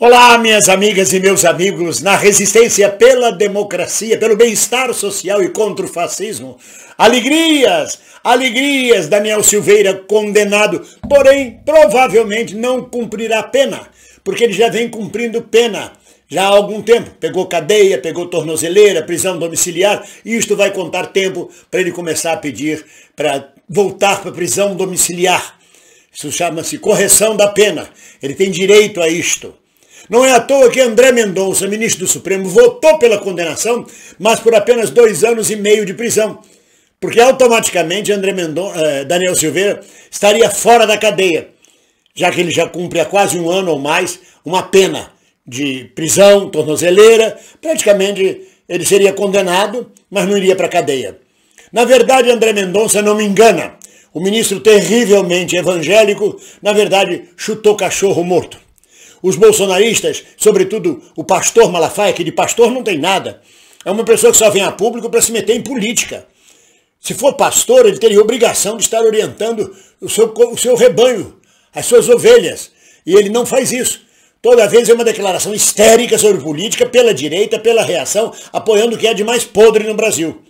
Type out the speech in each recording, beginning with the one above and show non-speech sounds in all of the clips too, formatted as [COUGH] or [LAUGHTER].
Olá, minhas amigas e meus amigos, na resistência pela democracia, pelo bem-estar social e contra o fascismo. Alegrias, alegrias, Daniel Silveira condenado, porém provavelmente não cumprirá pena, porque ele já vem cumprindo pena já há algum tempo. Pegou cadeia, pegou tornozeleira, prisão domiciliar, e isto vai contar tempo para ele começar a pedir para voltar para a prisão domiciliar. Isso chama-se correção da pena. Ele tem direito a isto. Não é à toa que André Mendonça, ministro do Supremo, votou pela condenação, mas por apenas dois anos e meio de prisão. Porque automaticamente André eh, Daniel Silveira estaria fora da cadeia, já que ele já cumpre há quase um ano ou mais uma pena de prisão, tornozeleira, praticamente ele seria condenado, mas não iria para a cadeia. Na verdade, André Mendonça não me engana. O ministro terrivelmente evangélico, na verdade, chutou cachorro morto os bolsonaristas, sobretudo o pastor Malafaia, que de pastor não tem nada, é uma pessoa que só vem a público para se meter em política. Se for pastor, ele teria obrigação de estar orientando o seu, o seu rebanho, as suas ovelhas. E ele não faz isso. Toda vez é uma declaração histérica sobre política pela direita, pela reação, apoiando o que é de mais podre no Brasil.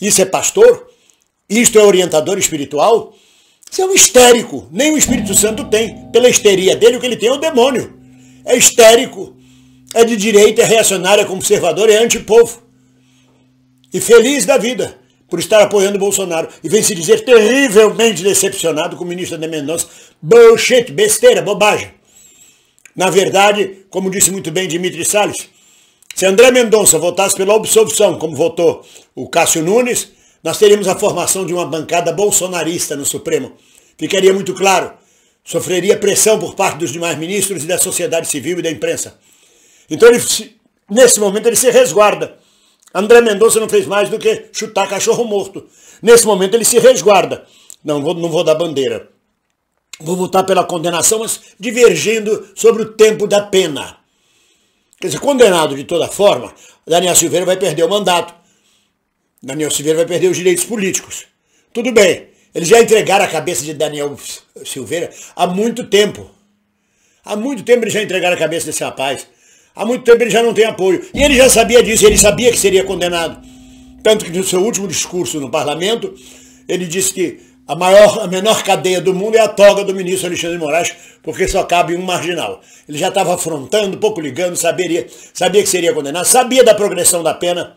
Isso é pastor? Isto é orientador espiritual? Isso é um histérico. Nem o Espírito Santo tem. Pela histeria dele, o que ele tem é o demônio. É histérico. É de direita, é reacionário, é conservador, é antipovo. E feliz da vida por estar apoiando o Bolsonaro. E vem se dizer terrivelmente decepcionado com o ministro de Mendonça. Bullshit, besteira, bobagem. Na verdade, como disse muito bem Dimitri Salles, se André Mendonça votasse pela absolvição, como votou o Cássio Nunes, nós teríamos a formação de uma bancada bolsonarista no Supremo. Ficaria muito claro. Sofreria pressão por parte dos demais ministros e da sociedade civil e da imprensa. Então, ele, nesse momento, ele se resguarda. André Mendonça não fez mais do que chutar cachorro morto. Nesse momento, ele se resguarda. Não, vou, não vou dar bandeira. Vou votar pela condenação, mas divergindo sobre o tempo da pena. Quer dizer, condenado de toda forma, Daniel Silveira vai perder o mandato. Daniel Silveira vai perder os direitos políticos. Tudo bem, eles já entregaram a cabeça de Daniel Silveira há muito tempo. Há muito tempo eles já entregaram a cabeça desse rapaz. Há muito tempo ele já não tem apoio. E ele já sabia disso, ele sabia que seria condenado. Tanto que no seu último discurso no parlamento, ele disse que a, maior, a menor cadeia do mundo é a toga do ministro Alexandre de Moraes, porque só cabe um marginal. Ele já estava afrontando, pouco ligando, saberia, sabia que seria condenado, sabia da progressão da pena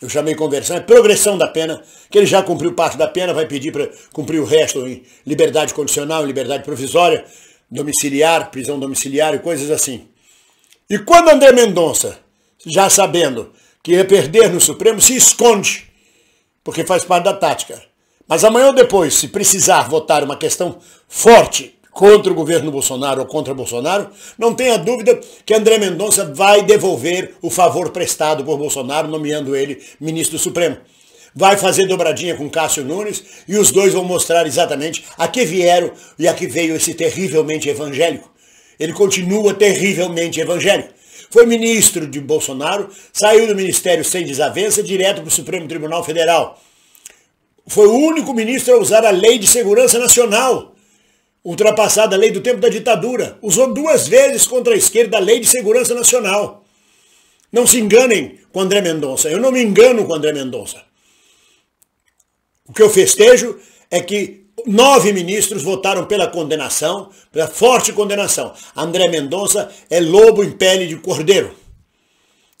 eu chamei conversão, é progressão da pena, que ele já cumpriu parte da pena, vai pedir para cumprir o resto em liberdade condicional, em liberdade provisória, domiciliar, prisão domiciliar e coisas assim. E quando André Mendonça, já sabendo que ia perder no Supremo, se esconde, porque faz parte da tática. Mas amanhã ou depois, se precisar votar uma questão forte contra o governo Bolsonaro ou contra Bolsonaro, não tenha dúvida que André Mendonça vai devolver o favor prestado por Bolsonaro, nomeando ele ministro do Supremo. Vai fazer dobradinha com Cássio Nunes e os dois vão mostrar exatamente a que vieram e a que veio esse terrivelmente evangélico. Ele continua terrivelmente evangélico. Foi ministro de Bolsonaro, saiu do ministério sem desavença direto para o Supremo Tribunal Federal. Foi o único ministro a usar a Lei de Segurança Nacional ultrapassada a lei do tempo da ditadura, usou duas vezes contra a esquerda a lei de segurança nacional. Não se enganem com André Mendonça, eu não me engano com André Mendonça. O que eu festejo é que nove ministros votaram pela condenação, pela forte condenação. André Mendonça é lobo em pele de cordeiro.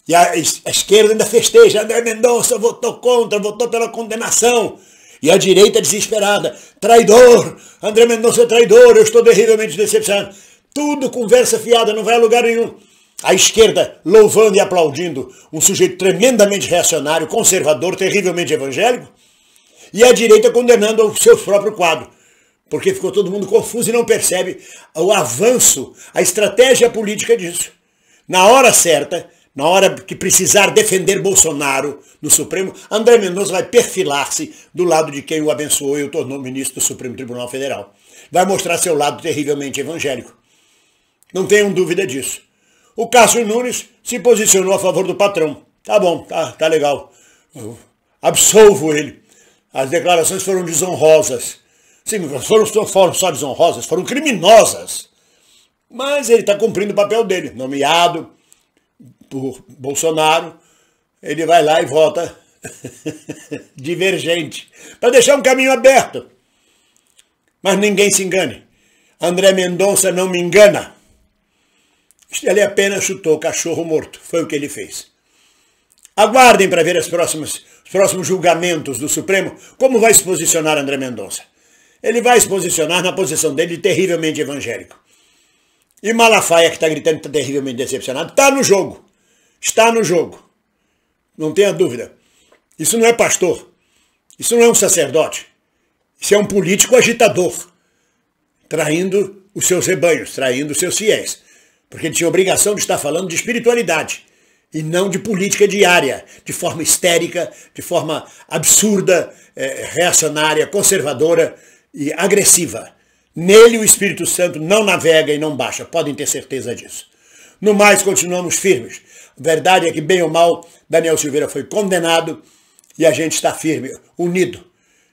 E a, esquerda ainda festeja, André Mendonça votou contra, votou pela condenação. E a direita desesperada, traidor, André Mendonça é traidor, eu estou terrivelmente decepcionado. Tudo conversa fiada, não vai a lugar nenhum. A esquerda louvando e aplaudindo um sujeito tremendamente reacionário, conservador, terrivelmente evangélico. E a direita condenando o seu próprio quadro. Porque ficou todo mundo confuso e não percebe o avanço, a estratégia política disso. Na hora certa, na hora que precisar defender Bolsonaro no Supremo, André Mendonça vai perfilar-se do lado de quem o abençoou e o tornou ministro do Supremo Tribunal Federal. Vai mostrar seu lado terrivelmente evangélico. Não tenham dúvida disso. O Cássio Nunes se posicionou a favor do patrão. Tá bom, tá, tá legal. Eu absolvo ele. As declarações foram desonrosas. Sim, foram, foram só desonrosas, foram criminosas. Mas ele está cumprindo o papel dele, nomeado por Bolsonaro, ele vai lá e vota [LAUGHS] divergente, para deixar um caminho aberto. Mas ninguém se engane. André Mendonça não me engana. Ele apenas chutou cachorro morto. Foi o que ele fez. Aguardem para ver as próximas, os próximos julgamentos do Supremo, como vai se posicionar André Mendonça. Ele vai se posicionar na posição dele terrivelmente evangélico. E Malafaia, que está gritando, está terrivelmente decepcionado, está no jogo está no jogo. Não tenha dúvida. Isso não é pastor. Isso não é um sacerdote. Isso é um político agitador, traindo os seus rebanhos, traindo os seus fiéis. Porque ele tinha obrigação de estar falando de espiritualidade e não de política diária, de forma histérica, de forma absurda, é, reacionária, conservadora e agressiva. Nele o Espírito Santo não navega e não baixa, podem ter certeza disso. No mais, continuamos firmes. verdade é que, bem ou mal, Daniel Silveira foi condenado e a gente está firme, unido.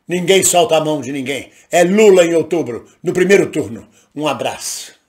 Ninguém solta a mão de ninguém. É Lula em outubro, no primeiro turno. Um abraço.